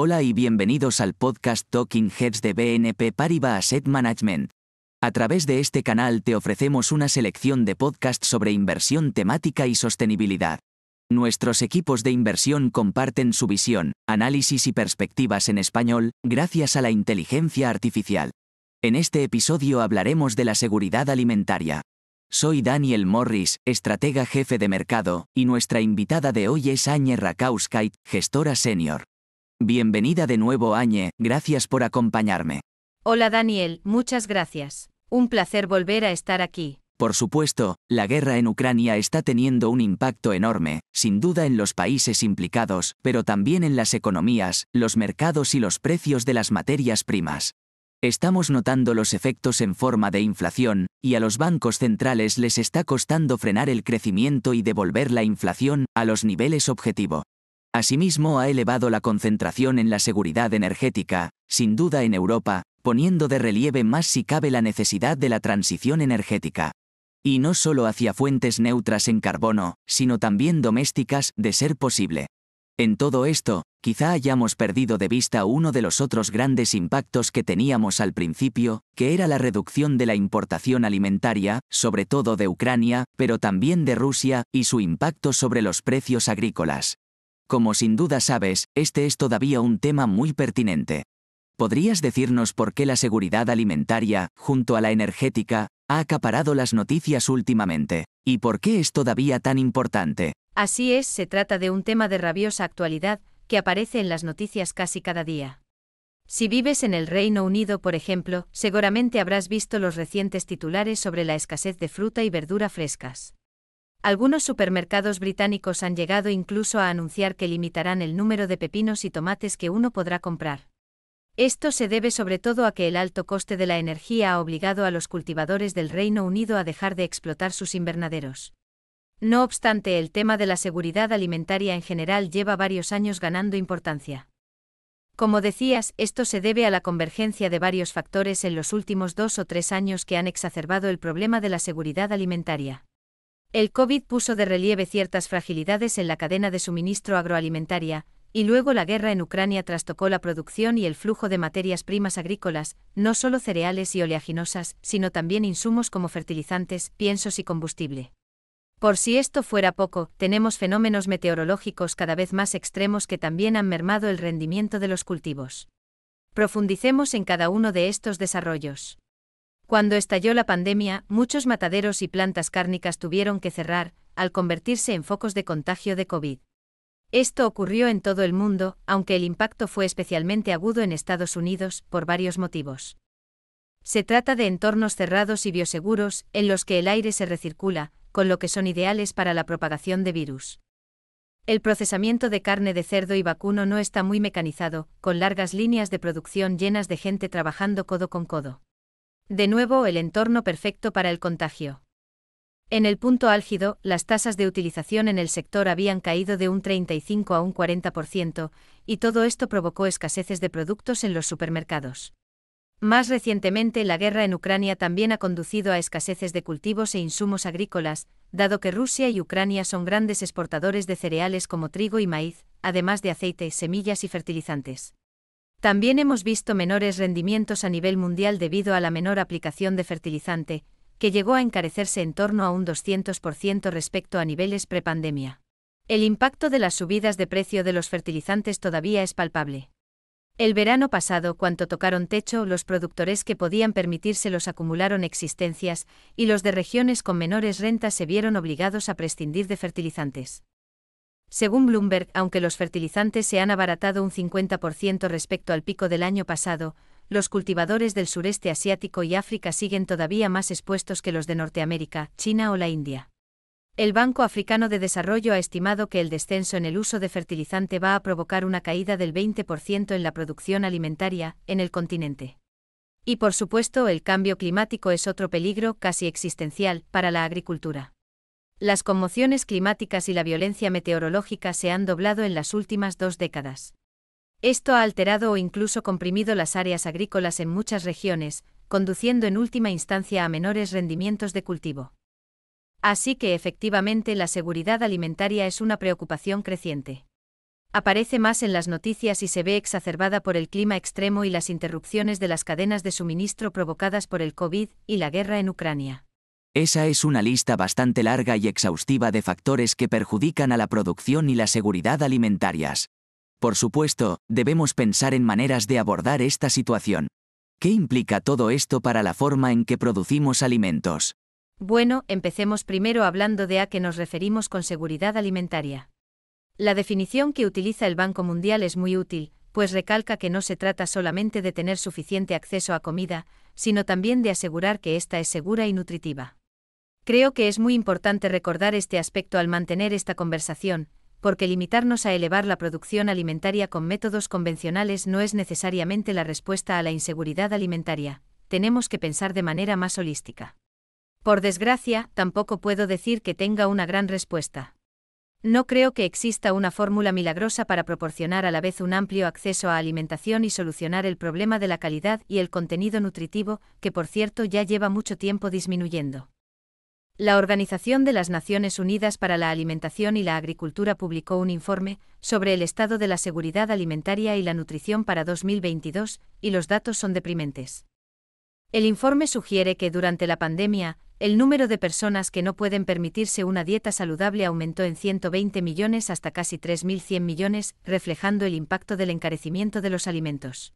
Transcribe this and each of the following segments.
Hola y bienvenidos al podcast Talking Heads de BNP Paribas Asset Management. A través de este canal te ofrecemos una selección de podcasts sobre inversión temática y sostenibilidad. Nuestros equipos de inversión comparten su visión, análisis y perspectivas en español, gracias a la inteligencia artificial. En este episodio hablaremos de la seguridad alimentaria. Soy Daniel Morris, estratega jefe de mercado, y nuestra invitada de hoy es Añe Rakauskait, gestora senior. Bienvenida de nuevo Añe, gracias por acompañarme. Hola Daniel, muchas gracias. Un placer volver a estar aquí. Por supuesto, la guerra en Ucrania está teniendo un impacto enorme, sin duda en los países implicados, pero también en las economías, los mercados y los precios de las materias primas. Estamos notando los efectos en forma de inflación, y a los bancos centrales les está costando frenar el crecimiento y devolver la inflación a los niveles objetivo. Asimismo ha elevado la concentración en la seguridad energética, sin duda en Europa, poniendo de relieve más si cabe la necesidad de la transición energética. Y no solo hacia fuentes neutras en carbono, sino también domésticas, de ser posible. En todo esto, quizá hayamos perdido de vista uno de los otros grandes impactos que teníamos al principio, que era la reducción de la importación alimentaria, sobre todo de Ucrania, pero también de Rusia, y su impacto sobre los precios agrícolas. Como sin duda sabes, este es todavía un tema muy pertinente. ¿Podrías decirnos por qué la seguridad alimentaria, junto a la energética, ha acaparado las noticias últimamente? ¿Y por qué es todavía tan importante? Así es, se trata de un tema de rabiosa actualidad, que aparece en las noticias casi cada día. Si vives en el Reino Unido, por ejemplo, seguramente habrás visto los recientes titulares sobre la escasez de fruta y verdura frescas. Algunos supermercados británicos han llegado incluso a anunciar que limitarán el número de pepinos y tomates que uno podrá comprar. Esto se debe sobre todo a que el alto coste de la energía ha obligado a los cultivadores del Reino Unido a dejar de explotar sus invernaderos. No obstante, el tema de la seguridad alimentaria en general lleva varios años ganando importancia. Como decías, esto se debe a la convergencia de varios factores en los últimos dos o tres años que han exacerbado el problema de la seguridad alimentaria. El COVID puso de relieve ciertas fragilidades en la cadena de suministro agroalimentaria, y luego la guerra en Ucrania trastocó la producción y el flujo de materias primas agrícolas, no solo cereales y oleaginosas, sino también insumos como fertilizantes, piensos y combustible. Por si esto fuera poco, tenemos fenómenos meteorológicos cada vez más extremos que también han mermado el rendimiento de los cultivos. Profundicemos en cada uno de estos desarrollos. Cuando estalló la pandemia, muchos mataderos y plantas cárnicas tuvieron que cerrar, al convertirse en focos de contagio de COVID. Esto ocurrió en todo el mundo, aunque el impacto fue especialmente agudo en Estados Unidos, por varios motivos. Se trata de entornos cerrados y bioseguros, en los que el aire se recircula, con lo que son ideales para la propagación de virus. El procesamiento de carne de cerdo y vacuno no está muy mecanizado, con largas líneas de producción llenas de gente trabajando codo con codo. De nuevo, el entorno perfecto para el contagio. En el punto álgido, las tasas de utilización en el sector habían caído de un 35 a un 40%, y todo esto provocó escaseces de productos en los supermercados. Más recientemente, la guerra en Ucrania también ha conducido a escaseces de cultivos e insumos agrícolas, dado que Rusia y Ucrania son grandes exportadores de cereales como trigo y maíz, además de aceite, semillas y fertilizantes. También hemos visto menores rendimientos a nivel mundial debido a la menor aplicación de fertilizante, que llegó a encarecerse en torno a un 200% respecto a niveles prepandemia. El impacto de las subidas de precio de los fertilizantes todavía es palpable. El verano pasado, cuanto tocaron techo, los productores que podían permitírselos acumularon existencias, y los de regiones con menores rentas se vieron obligados a prescindir de fertilizantes. Según Bloomberg, aunque los fertilizantes se han abaratado un 50% respecto al pico del año pasado, los cultivadores del sureste asiático y África siguen todavía más expuestos que los de Norteamérica, China o la India. El Banco Africano de Desarrollo ha estimado que el descenso en el uso de fertilizante va a provocar una caída del 20% en la producción alimentaria en el continente. Y por supuesto, el cambio climático es otro peligro casi existencial para la agricultura. Las conmociones climáticas y la violencia meteorológica se han doblado en las últimas dos décadas. Esto ha alterado o incluso comprimido las áreas agrícolas en muchas regiones, conduciendo en última instancia a menores rendimientos de cultivo. Así que efectivamente la seguridad alimentaria es una preocupación creciente. Aparece más en las noticias y se ve exacerbada por el clima extremo y las interrupciones de las cadenas de suministro provocadas por el COVID y la guerra en Ucrania. Esa es una lista bastante larga y exhaustiva de factores que perjudican a la producción y la seguridad alimentarias. Por supuesto, debemos pensar en maneras de abordar esta situación. ¿Qué implica todo esto para la forma en que producimos alimentos? Bueno, empecemos primero hablando de a qué nos referimos con seguridad alimentaria. La definición que utiliza el Banco Mundial es muy útil, pues recalca que no se trata solamente de tener suficiente acceso a comida, sino también de asegurar que ésta es segura y nutritiva. Creo que es muy importante recordar este aspecto al mantener esta conversación, porque limitarnos a elevar la producción alimentaria con métodos convencionales no es necesariamente la respuesta a la inseguridad alimentaria, tenemos que pensar de manera más holística. Por desgracia, tampoco puedo decir que tenga una gran respuesta. No creo que exista una fórmula milagrosa para proporcionar a la vez un amplio acceso a alimentación y solucionar el problema de la calidad y el contenido nutritivo, que por cierto ya lleva mucho tiempo disminuyendo. La Organización de las Naciones Unidas para la Alimentación y la Agricultura publicó un informe sobre el estado de la seguridad alimentaria y la nutrición para 2022, y los datos son deprimentes. El informe sugiere que durante la pandemia, el número de personas que no pueden permitirse una dieta saludable aumentó en 120 millones hasta casi 3.100 millones, reflejando el impacto del encarecimiento de los alimentos.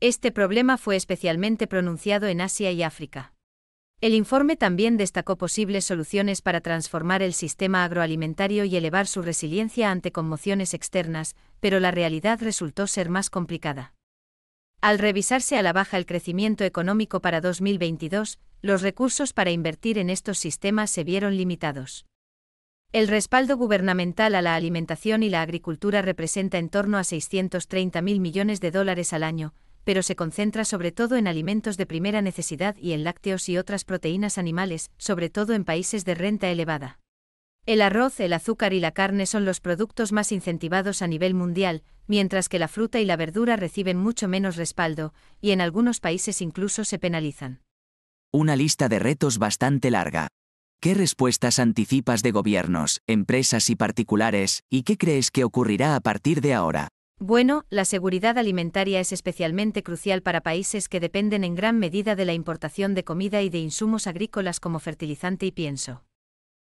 Este problema fue especialmente pronunciado en Asia y África. El informe también destacó posibles soluciones para transformar el sistema agroalimentario y elevar su resiliencia ante conmociones externas, pero la realidad resultó ser más complicada. Al revisarse a la baja el crecimiento económico para 2022, los recursos para invertir en estos sistemas se vieron limitados. El respaldo gubernamental a la alimentación y la agricultura representa en torno a 630 mil millones de dólares al año, pero se concentra sobre todo en alimentos de primera necesidad y en lácteos y otras proteínas animales, sobre todo en países de renta elevada. El arroz, el azúcar y la carne son los productos más incentivados a nivel mundial, mientras que la fruta y la verdura reciben mucho menos respaldo, y en algunos países incluso se penalizan. Una lista de retos bastante larga. ¿Qué respuestas anticipas de gobiernos, empresas y particulares, y qué crees que ocurrirá a partir de ahora? Bueno, la seguridad alimentaria es especialmente crucial para países que dependen en gran medida de la importación de comida y de insumos agrícolas como fertilizante y pienso.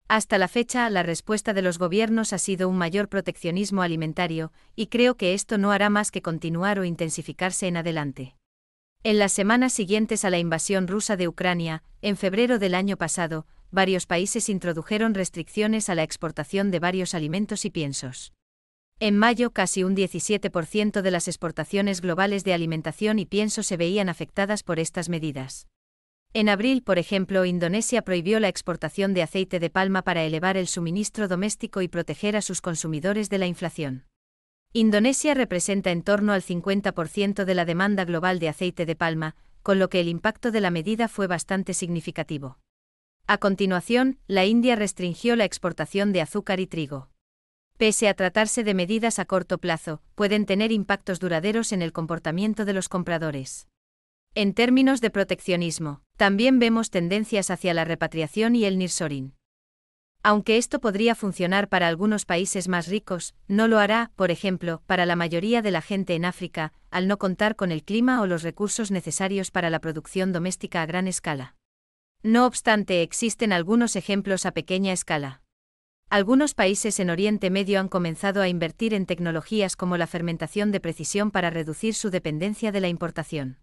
Hasta la fecha, la respuesta de los gobiernos ha sido un mayor proteccionismo alimentario, y creo que esto no hará más que continuar o intensificarse en adelante. En las semanas siguientes a la invasión rusa de Ucrania, en febrero del año pasado, varios países introdujeron restricciones a la exportación de varios alimentos y piensos. En mayo, casi un 17% de las exportaciones globales de alimentación y pienso se veían afectadas por estas medidas. En abril, por ejemplo, Indonesia prohibió la exportación de aceite de palma para elevar el suministro doméstico y proteger a sus consumidores de la inflación. Indonesia representa en torno al 50% de la demanda global de aceite de palma, con lo que el impacto de la medida fue bastante significativo. A continuación, la India restringió la exportación de azúcar y trigo. Pese a tratarse de medidas a corto plazo, pueden tener impactos duraderos en el comportamiento de los compradores. En términos de proteccionismo, también vemos tendencias hacia la repatriación y el NIRsorin. Aunque esto podría funcionar para algunos países más ricos, no lo hará, por ejemplo, para la mayoría de la gente en África, al no contar con el clima o los recursos necesarios para la producción doméstica a gran escala. No obstante, existen algunos ejemplos a pequeña escala. Algunos países en Oriente Medio han comenzado a invertir en tecnologías como la fermentación de precisión para reducir su dependencia de la importación.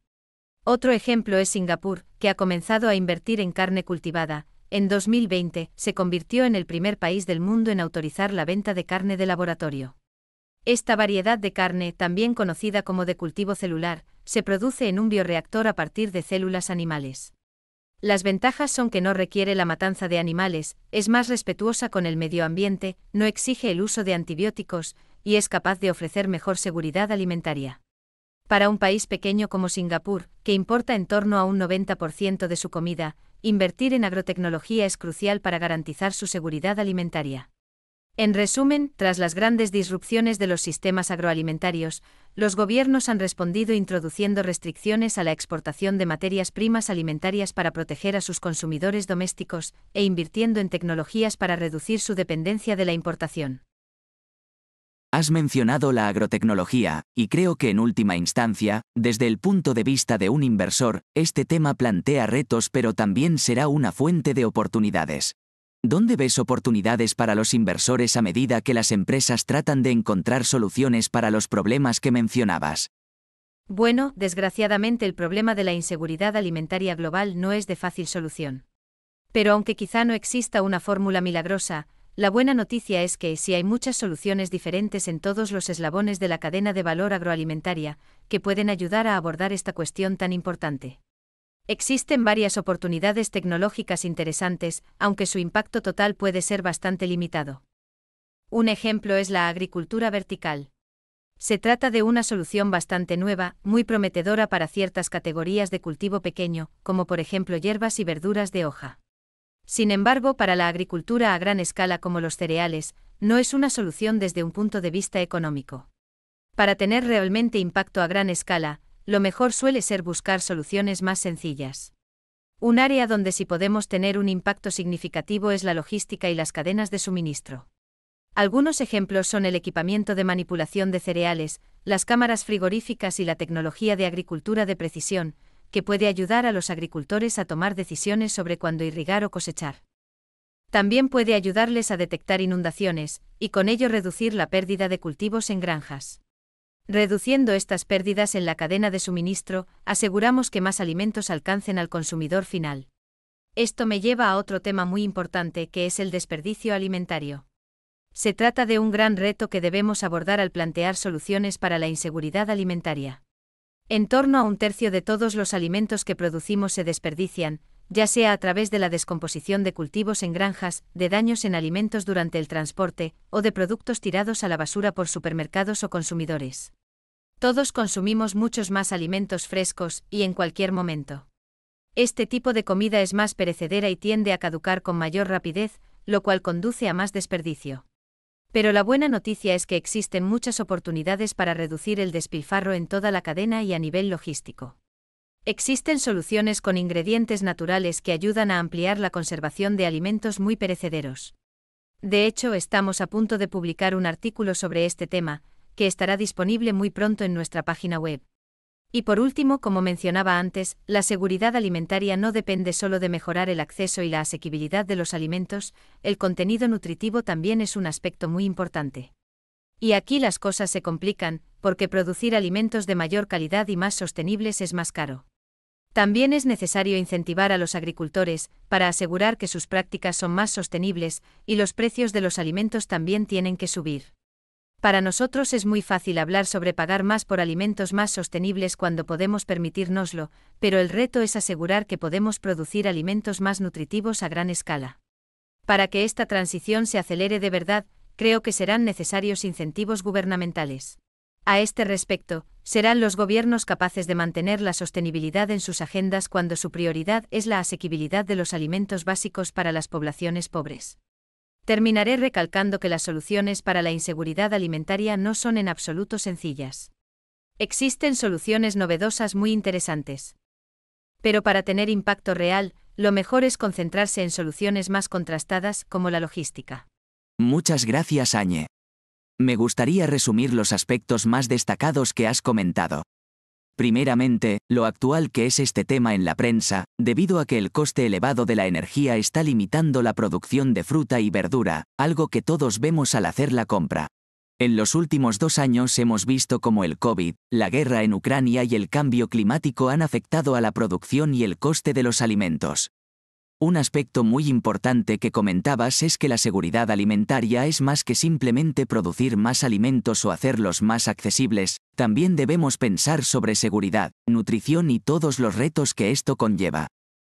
Otro ejemplo es Singapur, que ha comenzado a invertir en carne cultivada. En 2020, se convirtió en el primer país del mundo en autorizar la venta de carne de laboratorio. Esta variedad de carne, también conocida como de cultivo celular, se produce en un bioreactor a partir de células animales. Las ventajas son que no requiere la matanza de animales, es más respetuosa con el medio ambiente, no exige el uso de antibióticos, y es capaz de ofrecer mejor seguridad alimentaria. Para un país pequeño como Singapur, que importa en torno a un 90% de su comida, invertir en agrotecnología es crucial para garantizar su seguridad alimentaria. En resumen, tras las grandes disrupciones de los sistemas agroalimentarios, los gobiernos han respondido introduciendo restricciones a la exportación de materias primas alimentarias para proteger a sus consumidores domésticos e invirtiendo en tecnologías para reducir su dependencia de la importación. Has mencionado la agrotecnología, y creo que en última instancia, desde el punto de vista de un inversor, este tema plantea retos pero también será una fuente de oportunidades. ¿Dónde ves oportunidades para los inversores a medida que las empresas tratan de encontrar soluciones para los problemas que mencionabas? Bueno, desgraciadamente el problema de la inseguridad alimentaria global no es de fácil solución. Pero aunque quizá no exista una fórmula milagrosa, la buena noticia es que si hay muchas soluciones diferentes en todos los eslabones de la cadena de valor agroalimentaria, que pueden ayudar a abordar esta cuestión tan importante. Existen varias oportunidades tecnológicas interesantes, aunque su impacto total puede ser bastante limitado. Un ejemplo es la agricultura vertical. Se trata de una solución bastante nueva, muy prometedora para ciertas categorías de cultivo pequeño, como por ejemplo hierbas y verduras de hoja. Sin embargo, para la agricultura a gran escala como los cereales, no es una solución desde un punto de vista económico. Para tener realmente impacto a gran escala, lo mejor suele ser buscar soluciones más sencillas. Un área donde sí podemos tener un impacto significativo es la logística y las cadenas de suministro. Algunos ejemplos son el equipamiento de manipulación de cereales, las cámaras frigoríficas y la tecnología de agricultura de precisión, que puede ayudar a los agricultores a tomar decisiones sobre cuándo irrigar o cosechar. También puede ayudarles a detectar inundaciones, y con ello reducir la pérdida de cultivos en granjas. Reduciendo estas pérdidas en la cadena de suministro, aseguramos que más alimentos alcancen al consumidor final. Esto me lleva a otro tema muy importante que es el desperdicio alimentario. Se trata de un gran reto que debemos abordar al plantear soluciones para la inseguridad alimentaria. En torno a un tercio de todos los alimentos que producimos se desperdician, ya sea a través de la descomposición de cultivos en granjas, de daños en alimentos durante el transporte, o de productos tirados a la basura por supermercados o consumidores. Todos consumimos muchos más alimentos frescos, y en cualquier momento. Este tipo de comida es más perecedera y tiende a caducar con mayor rapidez, lo cual conduce a más desperdicio. Pero la buena noticia es que existen muchas oportunidades para reducir el despilfarro en toda la cadena y a nivel logístico. Existen soluciones con ingredientes naturales que ayudan a ampliar la conservación de alimentos muy perecederos. De hecho, estamos a punto de publicar un artículo sobre este tema, que estará disponible muy pronto en nuestra página web. Y por último, como mencionaba antes, la seguridad alimentaria no depende solo de mejorar el acceso y la asequibilidad de los alimentos, el contenido nutritivo también es un aspecto muy importante. Y aquí las cosas se complican, porque producir alimentos de mayor calidad y más sostenibles es más caro. También es necesario incentivar a los agricultores, para asegurar que sus prácticas son más sostenibles, y los precios de los alimentos también tienen que subir. Para nosotros es muy fácil hablar sobre pagar más por alimentos más sostenibles cuando podemos permitírnoslo, pero el reto es asegurar que podemos producir alimentos más nutritivos a gran escala. Para que esta transición se acelere de verdad, creo que serán necesarios incentivos gubernamentales. A este respecto, serán los gobiernos capaces de mantener la sostenibilidad en sus agendas cuando su prioridad es la asequibilidad de los alimentos básicos para las poblaciones pobres. Terminaré recalcando que las soluciones para la inseguridad alimentaria no son en absoluto sencillas. Existen soluciones novedosas muy interesantes. Pero para tener impacto real, lo mejor es concentrarse en soluciones más contrastadas como la logística. Muchas gracias, Añe. Me gustaría resumir los aspectos más destacados que has comentado. Primeramente, lo actual que es este tema en la prensa, debido a que el coste elevado de la energía está limitando la producción de fruta y verdura, algo que todos vemos al hacer la compra. En los últimos dos años hemos visto cómo el COVID, la guerra en Ucrania y el cambio climático han afectado a la producción y el coste de los alimentos. Un aspecto muy importante que comentabas es que la seguridad alimentaria es más que simplemente producir más alimentos o hacerlos más accesibles, también debemos pensar sobre seguridad, nutrición y todos los retos que esto conlleva.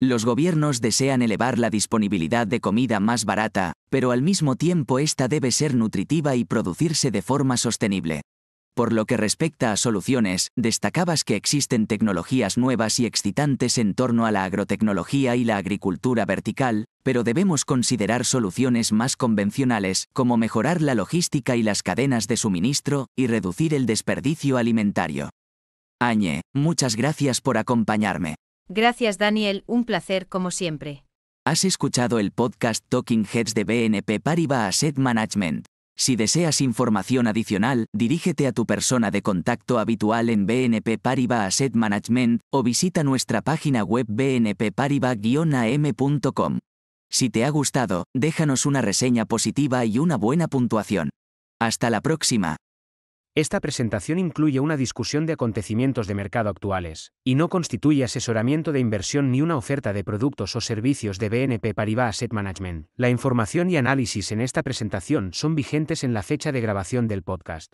Los gobiernos desean elevar la disponibilidad de comida más barata, pero al mismo tiempo esta debe ser nutritiva y producirse de forma sostenible. Por lo que respecta a soluciones, destacabas que existen tecnologías nuevas y excitantes en torno a la agrotecnología y la agricultura vertical, pero debemos considerar soluciones más convencionales, como mejorar la logística y las cadenas de suministro, y reducir el desperdicio alimentario. Añe, muchas gracias por acompañarme. Gracias Daniel, un placer como siempre. Has escuchado el podcast Talking Heads de BNP Paribas Asset Management. Si deseas información adicional, dirígete a tu persona de contacto habitual en BNP Paribas Asset Management o visita nuestra página web bnpparibas-am.com. Si te ha gustado, déjanos una reseña positiva y una buena puntuación. Hasta la próxima. Esta presentación incluye una discusión de acontecimientos de mercado actuales, y no constituye asesoramiento de inversión ni una oferta de productos o servicios de BNP Paribas Asset Management. La información y análisis en esta presentación son vigentes en la fecha de grabación del podcast.